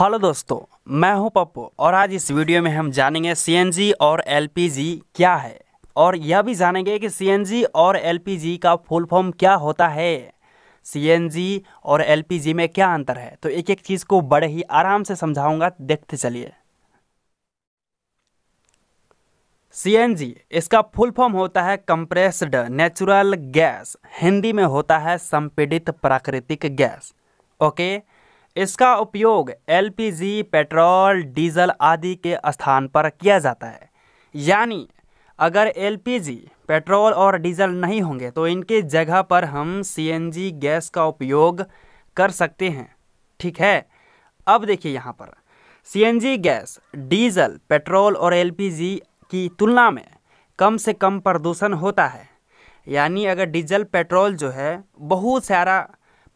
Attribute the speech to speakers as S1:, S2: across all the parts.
S1: Hello दोस्तों मैं हूं पप्पू और आज इस वीडियो में हम जानेंगे सीएनजी और एलपीजी क्या है और यह भी जानेंगे कि सीएनजी और एलपीजी का फुल फॉर्म क्या होता है सीएनजी और एलपीजी में क्या अंतर है तो एक एक चीज़ को बड़े ही आराम से समझाऊंगा देखते चलिए सीएनजी इसका फुल फॉर्म होता है कंप्रेस्ड नेचुरल गैस हिंदी में होता है संपीड़ित प्राकृतिक गैस ओके okay? इसका उपयोग एलपीजी, पेट्रोल डीजल आदि के स्थान पर किया जाता है यानी अगर एलपीजी, पेट्रोल और डीजल नहीं होंगे तो इनके जगह पर हम सीएनजी गैस का उपयोग कर सकते हैं ठीक है अब देखिए यहाँ पर सीएनजी गैस डीजल पेट्रोल और एलपीजी की तुलना में कम से कम प्रदूषण होता है यानी अगर डीजल पेट्रोल जो है बहुत सारा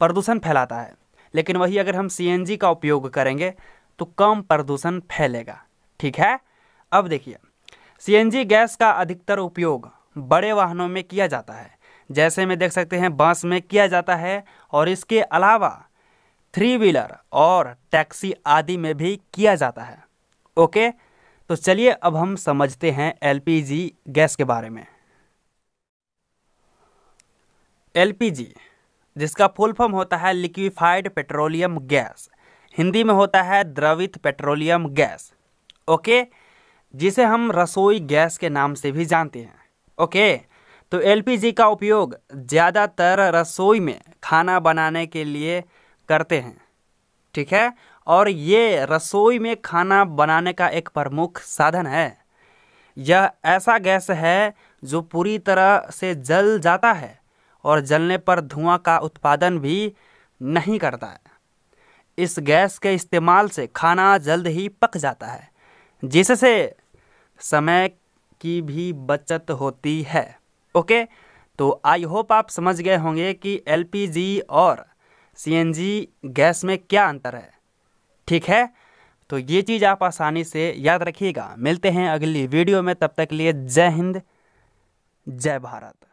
S1: प्रदूषण फैलाता है लेकिन वही अगर हम सी का उपयोग करेंगे तो कम प्रदूषण फैलेगा ठीक है अब देखिए सीएनजी गैस का अधिकतर उपयोग बड़े वाहनों में किया जाता है जैसे में देख सकते हैं बस में किया जाता है और इसके अलावा थ्री व्हीलर और टैक्सी आदि में भी किया जाता है ओके तो चलिए अब हम समझते हैं एलपीजी गैस के बारे में एलपीजी जिसका फुल फॉर्म होता है लिक्विफाइड पेट्रोलियम गैस हिंदी में होता है द्रवित पेट्रोलियम गैस ओके जिसे हम रसोई गैस के नाम से भी जानते हैं ओके तो एलपीजी का उपयोग ज़्यादातर रसोई में खाना बनाने के लिए करते हैं ठीक है और ये रसोई में खाना बनाने का एक प्रमुख साधन है यह ऐसा गैस है जो पूरी तरह से जल जाता है और जलने पर धुआं का उत्पादन भी नहीं करता है इस गैस के इस्तेमाल से खाना जल्द ही पक जाता है जिससे समय की भी बचत होती है ओके तो आई होप आप समझ गए होंगे कि एल और सी गैस में क्या अंतर है ठीक है तो ये चीज़ आप आसानी से याद रखिएगा मिलते हैं अगली वीडियो में तब तक लिए जय हिंद जय भारत